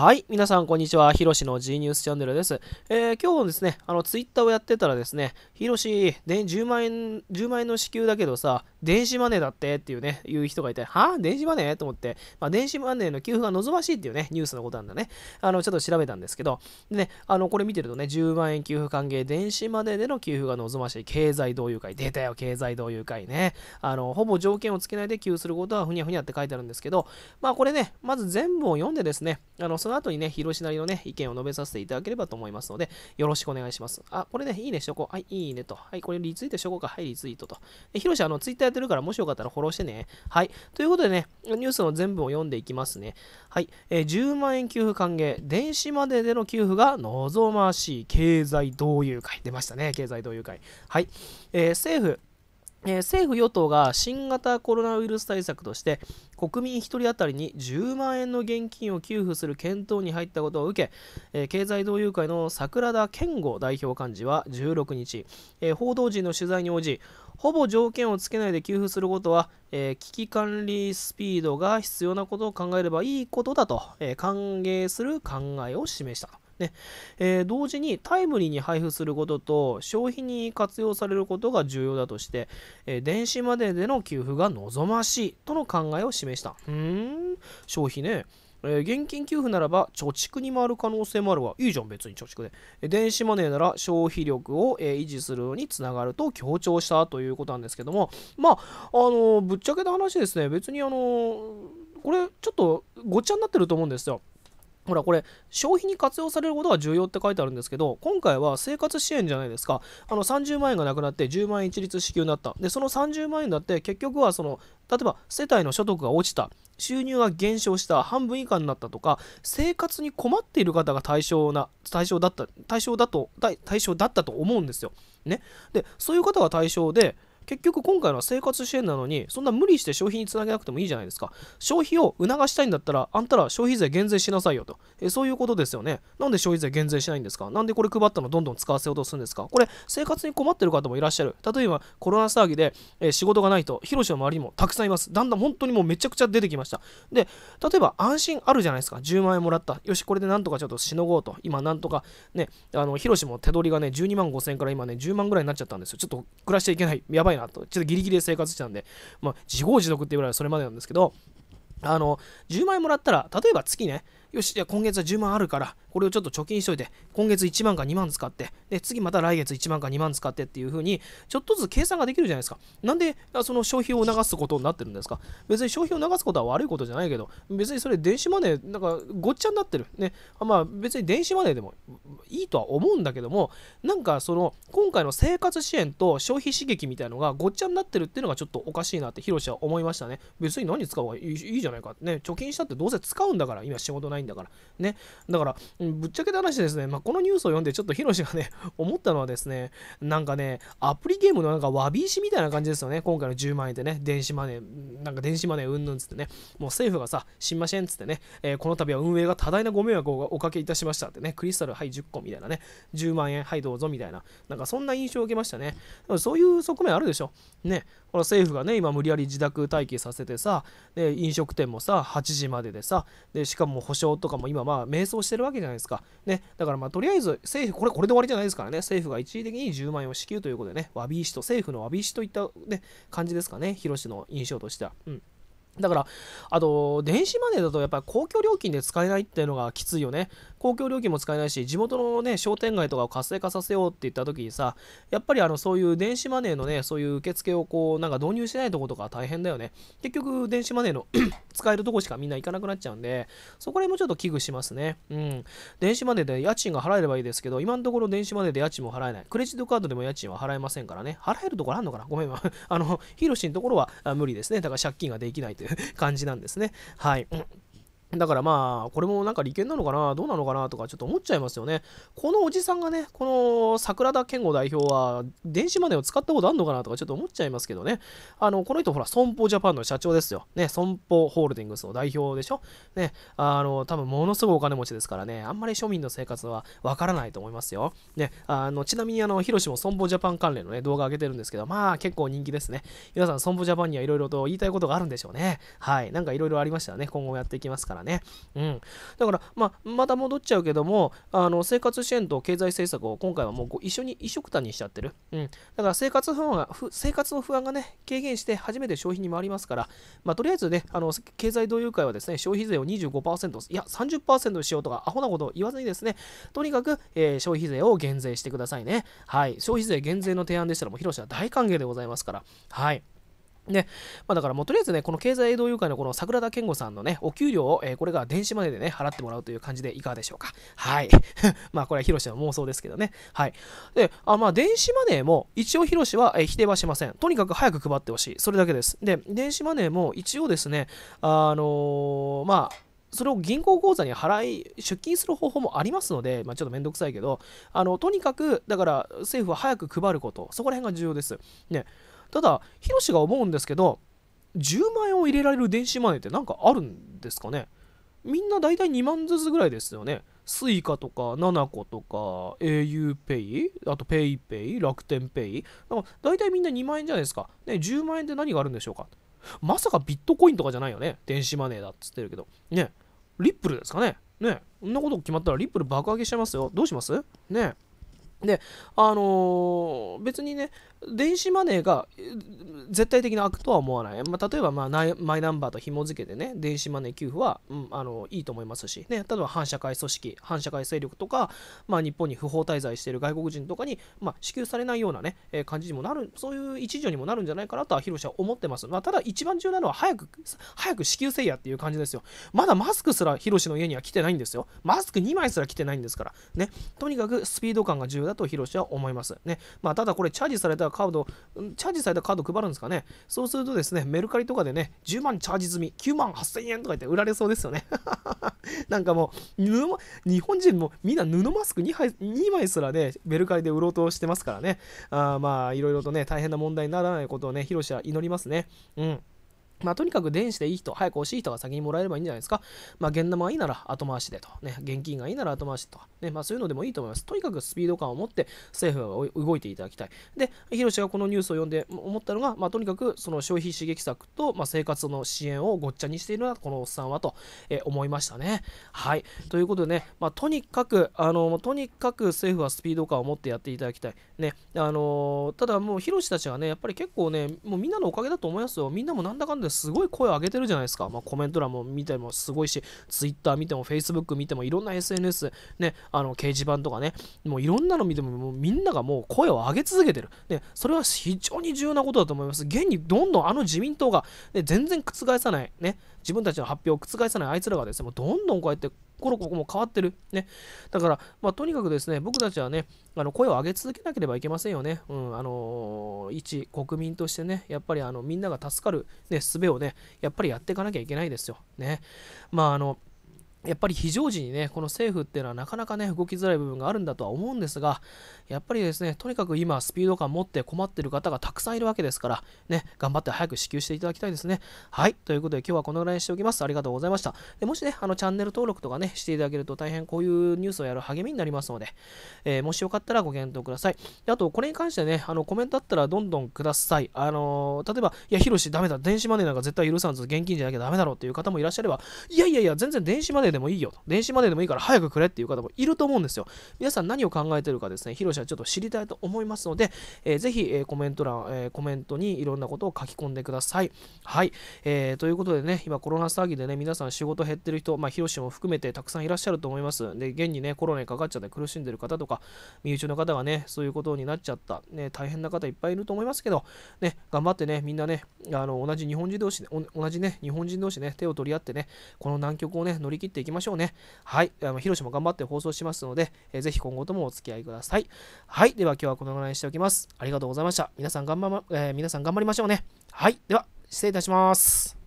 はい、皆さんこんにちは。ひろしの G ニュースチャンネルです。えー、今日ですね、あの、ツイッターをやってたらですね、ひろし、で10万円、10万円の支給だけどさ、電子マネーだってっていうね、言う人がいて、はぁ電子マネーと思って、まあ、電子マネーの給付が望ましいっていうね、ニュースのことなんだね。あの、ちょっと調べたんですけど、でね、あの、これ見てるとね、10万円給付歓迎、電子マネーでの給付が望ましい、経済同友会、出たよ、経済同友会ね。あの、ほぼ条件をつけないで給付することは、ふにゃふにゃって書いてあるんですけど、まあ、これね、まず全部を読んでですね、あの、その後にね、広しなりのね、意見を述べさせていただければと思いますので、よろしくお願いします。あ、これね、いいねしとこう。はい、いいねと。はい、これリツイートしとこうか。はい、リツイートと。で広し、あの、ツイッターやってるから、もしよかったらフォローしてね。はい。ということでね、ニュースの全部を読んでいきますね。はい。えー、10万円給付歓迎、電子まででの給付が望ましい、経済同友会。出ましたね、経済同友会。はい。えー、政府、政府・与党が新型コロナウイルス対策として国民1人当たりに10万円の現金を給付する検討に入ったことを受け、経済同友会の桜田健吾代表幹事は16日、報道陣の取材に応じほぼ条件をつけないで給付することは、危機管理スピードが必要なことを考えればいいことだと、歓迎する考えを示したと。ねえー、同時にタイムリーに配布することと消費に活用されることが重要だとして、えー、電子マネーでの給付が望ましいとの考えを示したうん消費ねえー、現金給付ならば貯蓄に回る可能性もあるわ。いいじゃん、別に貯蓄で。え電子マネーなら消費力を、えー、維持するのにつながると強調したということなんですけども、まあ、あのー、ぶっちゃけた話ですね、別にあのこれちょっとごっちゃになってると思うんですよ。ほらこれ消費に活用されることが重要って書いてあるんですけど今回は生活支援じゃないですかあの30万円がなくなって10万円一律支給になったでその30万円だって結局はその例えば世帯の所得が落ちた収入が減少した半分以下になったとか生活に困っている方が対象な対象だった対象だと対象だったと思うんですよ、ね、でそういう方が対象で結局今回のは生活支援なのに、そんな無理して消費につなげなくてもいいじゃないですか。消費を促したいんだったら、あんたら消費税減税しなさいよと。えそういうことですよね。なんで消費税減税しないんですかなんでこれ配ったのどんどん使わせようとするんですかこれ、生活に困ってる方もいらっしゃる。例えば、コロナ騒ぎで、え仕事がないと、広ロの周りにもたくさんいます。だんだん本当にもうめちゃくちゃ出てきました。で、例えば安心あるじゃないですか。10万円もらった。よし、これでなんとかちょっとしのごうと。今、なんとか、ね、あの、ヒロシも手取りがね、12万5 0円から今ね、10万ぐらいになっちゃったんですよ。ちょっと暮らしていけない。やばいなと、ちょっとギリギリで生活してたんで、まあ、自業自得ってうぐらいはそれまでなんですけど、あの、10万円もらったら、例えば月ね、よし、じゃあ今月は10万あるから、これをちょっと貯金しといて、今月1万か2万使って、で、次また来月1万か2万使ってっていう風に、ちょっとずつ計算ができるじゃないですか。なんで、その消費を促すことになってるんですか別に消費を流すことは悪いことじゃないけど、別にそれ電子マネー、なんかごっちゃになってる。ね、まあ別に電子マネーでもいいとは思うんだけども、なんかその、今回の生活支援と消費刺激みたいのがごっちゃになってるっていうのがちょっとおかしいなって、ヒロシは思いましたね。別に何使う方がいいじゃないか。ね、貯金したってどうせ使うんだから、今仕事ないないんだから。ね。だから、ぶっちゃけた話ですね、まあ、このニュースを読んで、ちょっとヒロシがね、思ったのはですね、なんかね、アプリゲームのなんかわび石みたいな感じですよね。今回の10万円でね、電子マネー、なんか電子マネーうんぬんつってね、もう政府がさ、しませんつってね、えー、この度は運営が多大なご迷惑をおかけいたしましたってね、クリスタル、はい、10個みたいなね、10万円、はい、どうぞみたいな、なんかそんな印象を受けましたね。そういう側面あるでしょ。ね、ほら、政府がね、今無理やり自宅待機させてさ、で飲食店もさ、8時まででさ、でしかも保証とかも今まあ迷走してるわけじゃないですか。ね、だからまあとりあえず政府、これこれで終わりじゃないですからね、政府が一時的に10万円を支給ということでね、わび石と、政府のわび石といった、ね、感じですかね、広志の印象としては。うんだから、あと、電子マネーだとやっぱり公共料金で使えないっていうのがきついよね。公共料金も使えないし、地元のね、商店街とかを活性化させようって言った時にさ、やっぱりあの、そういう電子マネーのね、そういう受付をこう、なんか導入しないとことか大変だよね。結局、電子マネーの 使えるとこしかみんな行かなくなっちゃうんで、そこら辺もちょっと危惧しますね。うん。電子マネーで家賃が払えればいいですけど、今のところ電子マネーで家賃も払えない。クレジットカードでも家賃は払えませんからね。払えるところあんのかなごめん、あの、ヒロシのところは無理ですね。だから借金ができないという 感じなんですね。はい。だからまあ、これもなんか利権なのかな、どうなのかなとかちょっと思っちゃいますよね。このおじさんがね、この桜田健吾代表は、電子マネーを使ったことあるのかなとかちょっと思っちゃいますけどね。あの、この人ほら、損保ジャパンの社長ですよ。ね、損保ホールディングスの代表でしょ。ね、あの、多分ものすごいお金持ちですからね、あんまり庶民の生活はわからないと思いますよ。ね、あの、ちなみにあの、ヒロシも損保ジャパン関連のね、動画上げてるんですけど、まあ結構人気ですね。皆さん、損保ジャパンにはいろいろと言いたいことがあるんでしょうね。はい、なんかいろいろありましたらね、今後もやっていきますから。からね。うん。だから、まあ、また戻っちゃうけども、あの、生活支援と経済政策を今回はもう一緒に一緒くたにしちゃってる。うん。だから生活不安が、生活の不安がね、軽減して初めて消費に回りますから、まあ、とりあえずね、あの、経済同友会はですね、消費税を25%、いや、30%にしようとか、アホなことを言わずにですね、とにかく、えー、消費税を減税してくださいね。はい。消費税減税の提案でしたら、もう広瀬は大歓迎でございますから。はい。ね、まあ、だからもうとりあえずね、この経済同友会のこの桜田健吾さんのね、お給料を、えー、これが電子マネーでね、払ってもらうという感じでいかがでしょうか。はい。まあこれはヒロシの妄想ですけどね。はい。で、あまあ電子マネーも一応ヒロシは、えー、否定はしません。とにかく早く配ってほしい。それだけです。で、電子マネーも一応ですね、あのー、まあ、それを銀行口座に払い、出金する方法もありますので、まあ、ちょっとめんどくさいけど、あのとにかく、だから政府は早く配ること、そこら辺が重要です。ね、ただヒロシが思うんですけど10万円を入れられる電子マネーって何かあるんですかねみんな大体2万ずつぐらいですよね suica とか nanaco とか auPay あと PayPay 楽天 Pay だから大体みんな2万円じゃないですか、ね、10万円って何があるんでしょうかまさかビットコインとかじゃないよね電子マネーだっつってるけどねリップルですかねねこんなこと決まったらリップル爆上げしちゃいますよどうしますねで、あのー、別にね、電子マネーが絶対的な悪とは思わない。まあ、例えば、まあ、マイナンバーと紐付けてね、電子マネー給付は、うん、あのいいと思いますし、ね、例えば反社会組織、反社会勢力とか、まあ、日本に不法滞在している外国人とかに、まあ、支給されないようなね、えー、感じにもなる、そういう一助にもなるんじゃないかなとは、広瀬は思ってます。まあ、ただ、一番重要なのは、早く、早く支給せいやっていう感じですよ。まだマスクすら広瀬の家には来てないんですよ。マスク2枚すら来てないんですから、ね。とにかくスピード感が重要だと広瀬は思います。ね。まあ、ただ、これ、チャージされたたカード、チャージされたカード配るんですかね。そうするとですね、メルカリとかでね、10万チャージ済み、9万8000円とか言って売られそうですよね。なんかもう、布日本人もみんな布マスク2枚 ,2 枚すらね、メルカリで売ろうとしてますからね。あまあ、いろいろとね、大変な問題にならないことをね、ヒロシは祈りますね。うん。まあ、とにかく電子でいい人、早く欲しい人が先にもらえればいいんじゃないですか。まあ、現玉がいいなら後回しでと。ね、現金がいいなら後回しとね、まあ、そういうのでもいいと思います。とにかくスピード感を持って政府が動いていただきたい。で、ヒロシがこのニュースを読んで思ったのが、まあ、とにかくその消費刺激策と、まあ、生活の支援をごっちゃにしているのはこのおっさんはと、え思いましたね。はい。ということでね、まあ、とにかく、あの、とにかく政府はスピード感を持ってやっていただきたい。ね、あのただもうヒロシたちはね、やっぱり結構ね、もうみんなのおかげだと思いますよ。みんなもなんだかんだすごい声を上げてるじゃないですか。まあ、コメント欄も見てもすごいし、Twitter 見ても Facebook 見てもいろんな SNS、ね、あの掲示板とかね、もういろんなの見てももうみんながもう声を上げ続けてる。ね、それは非常に重要なことだと思います。現にどんどんあの自民党が、ね、全然覆さない、ね、自分たちの発表を覆さないあいつらがですね、もうどんどんこうやってコロコロも変わってる。ね。だから、まあ、とにかくですね、僕たちはね、あの声を上げ続けなければいけませんよね。うん、あのー、一国民としてね、やっぱりあのみんなが助かる、ね、術をね、やっぱりやっていかなきゃいけないですよ。ね。まあ、あの、やっぱり非常時にね、この政府っていうのはなかなかね、動きづらい部分があるんだとは思うんですが、やっぱりですね、とにかく今、スピード感持って困ってる方がたくさんいるわけですから、ね、頑張って早く支給していただきたいですね。はい、ということで今日はこのぐらいにしておきます。ありがとうございました。でもしね、あの、チャンネル登録とかね、していただけると大変こういうニュースをやる励みになりますので、えー、もしよかったらご検討ください。であと、これに関してね、あの、コメントあったらどんどんください。あのー、例えば、いや、ヒロシダメだ、電子マネーなんか絶対許さんず、現金じゃなきゃダメだろうっていう方もいらっしゃれば、いやいやいや、全然電子マネーネーでもいいよと、電子マネーでもいいから早くくれっていう方もいると思うんですよ。皆さん何を考えてるかですね、ヒロシはちょっと知りたいと思いますので、えー、ぜひ、えー、コメント欄、えー、コメントにいろんなことを書き込んでください。はい、えー、ということでね、今コロナ騒ぎでね、皆さん仕事減ってる人、まあ、ヒロシも含めてたくさんいらっしゃると思います。で、現にね、コロナにかかっちゃって苦しんでる方とか、身内の方がね、そういうことになっちゃった、ね、大変な方いっぱいいると思いますけど、ね、頑張ってね、みんなね、あの同じ日本人同士、同じね、日本人同士ね、手を取り合ってね、この難局をね、乗り切ってっていきましょうね。はい。あの、ヒロシも頑張って放送しますので、えー、ぜひ今後ともお付き合いください。はい。では今日はこのぐらいにしておきます。ありがとうございました。皆さん頑張、ま、えー、皆さん頑張りましょうね。はい。では、失礼いたします。